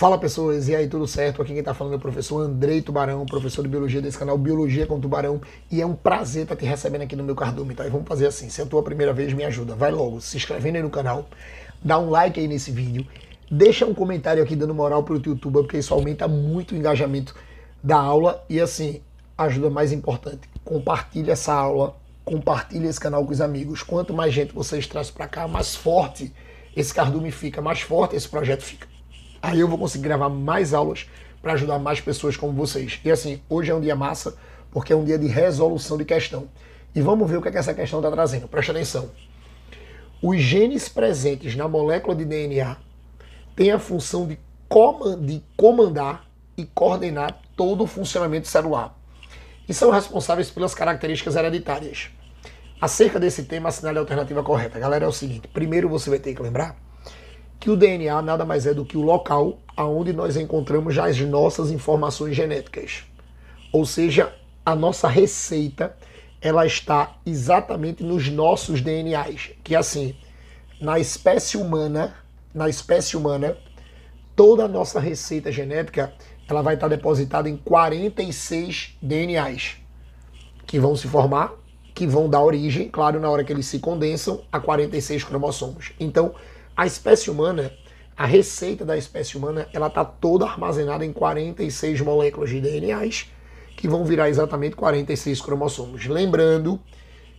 Fala pessoas, e aí tudo certo? Aqui quem está falando é o professor Andrei Tubarão, professor de Biologia desse canal Biologia com Tubarão, e é um prazer estar tá te recebendo aqui no meu cardume, tá? E vamos fazer assim, se é a tua primeira vez, me ajuda, vai logo, se inscrevendo aí no canal, dá um like aí nesse vídeo, deixa um comentário aqui dando moral pro YouTube, porque isso aumenta muito o engajamento da aula, e assim, ajuda mais importante, compartilha essa aula, compartilha esse canal com os amigos, quanto mais gente vocês trazem para cá, mais forte esse cardume fica, mais forte esse projeto fica. Aí eu vou conseguir gravar mais aulas para ajudar mais pessoas como vocês. E assim, hoje é um dia massa, porque é um dia de resolução de questão. E vamos ver o que, é que essa questão está trazendo. Presta atenção. Os genes presentes na molécula de DNA têm a função de, de comandar e coordenar todo o funcionamento celular e são responsáveis pelas características hereditárias. Acerca desse tema, assinale a alternativa correta. Galera, é o seguinte: primeiro você vai ter que lembrar que o DNA nada mais é do que o local aonde nós encontramos já as nossas informações genéticas. Ou seja, a nossa receita ela está exatamente nos nossos DNAs, que assim, na espécie humana, na espécie humana, toda a nossa receita genética, ela vai estar depositada em 46 DNAs, que vão se formar, que vão dar origem, claro, na hora que eles se condensam, a 46 cromossomos. Então, a espécie humana, a receita da espécie humana, ela está toda armazenada em 46 moléculas de DNAs, que vão virar exatamente 46 cromossomos. Lembrando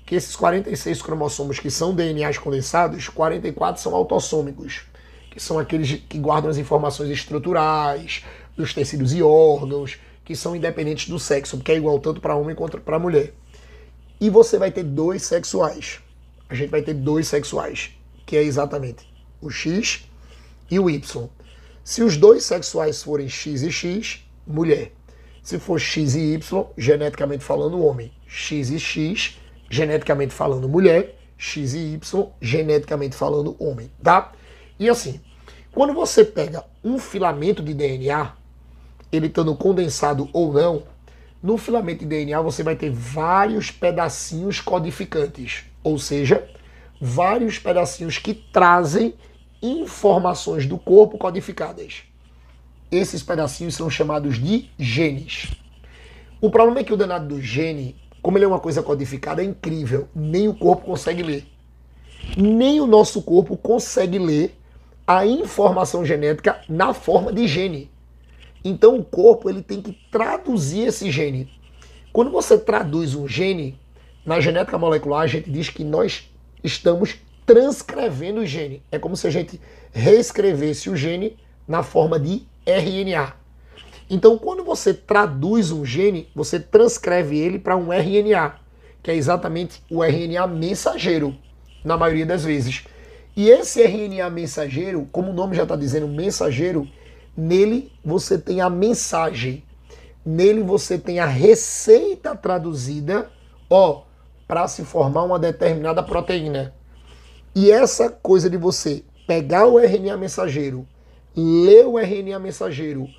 que esses 46 cromossomos que são DNAs condensados, 44 são autossômicos, que são aqueles que guardam as informações estruturais, dos tecidos e órgãos, que são independentes do sexo, porque é igual tanto para homem quanto para mulher. E você vai ter dois sexuais. A gente vai ter dois sexuais, que é exatamente o X e o Y. Se os dois sexuais forem X e X, mulher. Se for X e Y, geneticamente falando, homem. X e X, geneticamente falando, mulher. X e Y, geneticamente falando, homem, tá? E assim, quando você pega um filamento de DNA, ele estando condensado ou não, no filamento de DNA você vai ter vários pedacinhos codificantes, ou seja, vários pedacinhos que trazem informações do corpo codificadas. Esses pedacinhos são chamados de genes. O problema é que o danado do gene, como ele é uma coisa codificada, é incrível. Nem o corpo consegue ler. Nem o nosso corpo consegue ler a informação genética na forma de gene. Então o corpo ele tem que traduzir esse gene. Quando você traduz um gene, na genética molecular a gente diz que nós estamos transcrevendo o gene. É como se a gente reescrevesse o gene na forma de RNA. Então, quando você traduz um gene, você transcreve ele para um RNA, que é exatamente o RNA mensageiro, na maioria das vezes. E esse RNA mensageiro, como o nome já está dizendo, mensageiro, nele você tem a mensagem, nele você tem a receita traduzida, ó, para se formar uma determinada proteína. E essa coisa de você pegar o RNA mensageiro, ler o RNA mensageiro,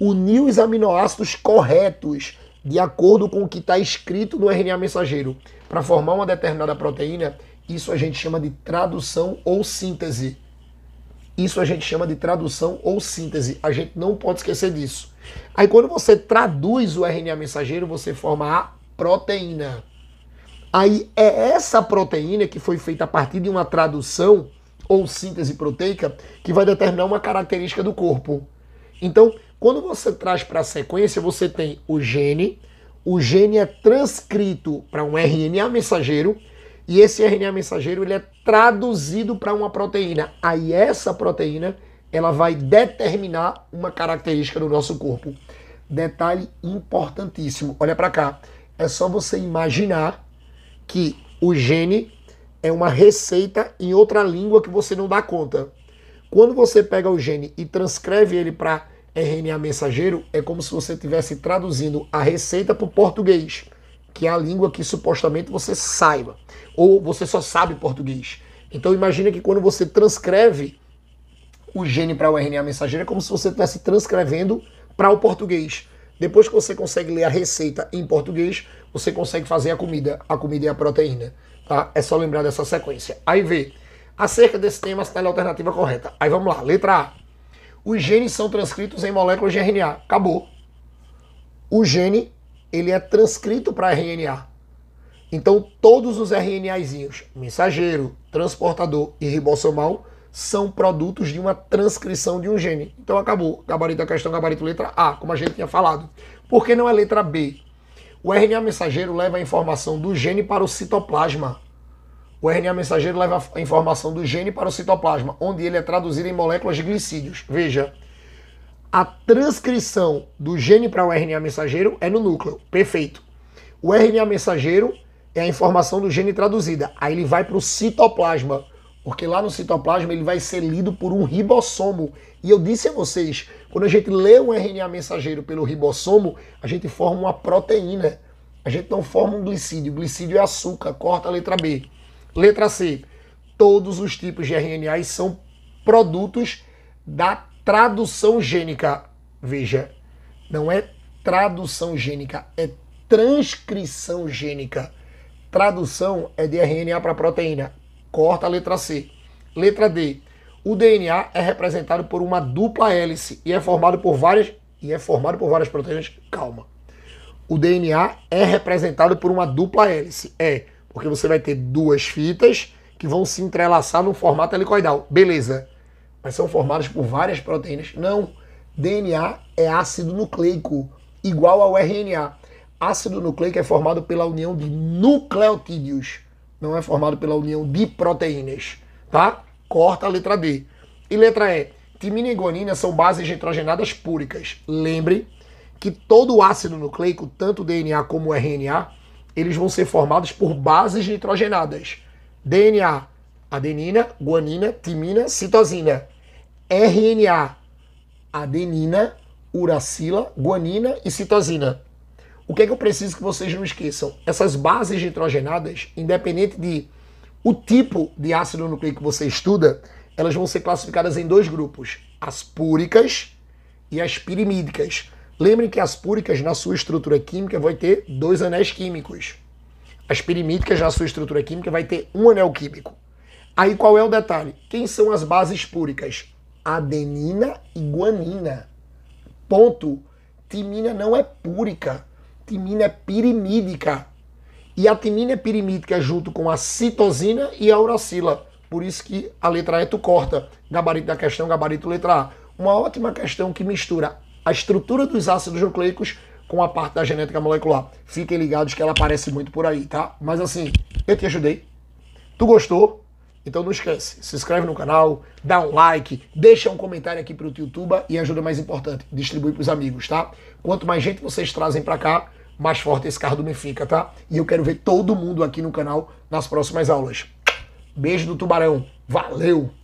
unir os aminoácidos corretos de acordo com o que está escrito no RNA mensageiro para formar uma determinada proteína, isso a gente chama de tradução ou síntese. Isso a gente chama de tradução ou síntese. A gente não pode esquecer disso. Aí quando você traduz o RNA mensageiro, você forma a proteína. Aí é essa proteína que foi feita a partir de uma tradução ou síntese proteica que vai determinar uma característica do corpo. Então, quando você traz para a sequência, você tem o gene, o gene é transcrito para um RNA mensageiro e esse RNA mensageiro ele é traduzido para uma proteína. Aí essa proteína ela vai determinar uma característica do nosso corpo. Detalhe importantíssimo. Olha para cá. É só você imaginar que o gene é uma receita em outra língua que você não dá conta. Quando você pega o gene e transcreve ele para RNA mensageiro, é como se você estivesse traduzindo a receita para o português, que é a língua que supostamente você saiba, ou você só sabe português. Então imagina que quando você transcreve o gene para o RNA mensageiro, é como se você estivesse transcrevendo para o português. Depois que você consegue ler a receita em português, você consegue fazer a comida, a comida e a proteína. Tá? É só lembrar dessa sequência. Aí vê. Acerca desse tema, se a alternativa correta. Aí vamos lá. Letra A. Os genes são transcritos em moléculas de RNA. Acabou. O gene, ele é transcrito para RNA. Então, todos os RNAzinhos, mensageiro, transportador e ribossomal, são produtos de uma transcrição de um gene. Então acabou. Gabarito da questão, gabarito letra A, como a gente tinha falado. Por que não é letra B? O RNA mensageiro leva a informação do gene para o citoplasma. O RNA mensageiro leva a informação do gene para o citoplasma, onde ele é traduzido em moléculas de glicídios. Veja, a transcrição do gene para o RNA mensageiro é no núcleo. Perfeito. O RNA mensageiro é a informação do gene traduzida. Aí ele vai para o citoplasma. Porque lá no citoplasma ele vai ser lido por um ribossomo. E eu disse a vocês, quando a gente lê um RNA mensageiro pelo ribossomo, a gente forma uma proteína. A gente não forma um glicídio. O glicídio é açúcar, corta a letra B. Letra C. Todos os tipos de RNAs são produtos da tradução gênica. Veja, não é tradução gênica, é transcrição gênica. Tradução é de RNA para proteína corta a letra C. Letra D. O DNA é representado por uma dupla hélice e é formado por várias e é formado por várias proteínas. Calma. O DNA é representado por uma dupla hélice. É, porque você vai ter duas fitas que vão se entrelaçar no formato helicoidal. Beleza. Mas são formadas por várias proteínas. Não. DNA é ácido nucleico, igual ao RNA. Ácido nucleico é formado pela união de nucleotídeos não é formado pela união de proteínas, tá? Corta a letra D. E letra E, timina e guanina são bases nitrogenadas púricas. Lembre que todo ácido nucleico, tanto DNA como RNA, eles vão ser formados por bases nitrogenadas. DNA, adenina, guanina, timina, citosina. RNA, adenina, uracila, guanina e citosina. O que é que eu preciso que vocês não esqueçam? Essas bases nitrogenadas, independente de o tipo de ácido nucleico que você estuda, elas vão ser classificadas em dois grupos: as púricas e as pirimídicas. Lembrem que as púricas, na sua estrutura química, vai ter dois anéis químicos. As pirimídicas, na sua estrutura química, vai ter um anel químico. Aí qual é o detalhe? Quem são as bases púricas? Adenina e guanina. Ponto. Timina não é púrica timina é pirimídica. E a timina é pirimídica junto com a citosina e a uracila. Por isso que a letra E tu corta. Gabarito da questão, gabarito letra A. Uma ótima questão que mistura a estrutura dos ácidos nucleicos com a parte da genética molecular. Fiquem ligados que ela aparece muito por aí, tá? Mas assim, eu te ajudei. Tu gostou? Então não esquece, se inscreve no canal, dá um like, deixa um comentário aqui para o YouTube e ajuda mais importante, distribui para os amigos, tá? Quanto mais gente vocês trazem para cá, mais forte esse carro do Benfica, tá? E eu quero ver todo mundo aqui no canal nas próximas aulas. Beijo do Tubarão. Valeu!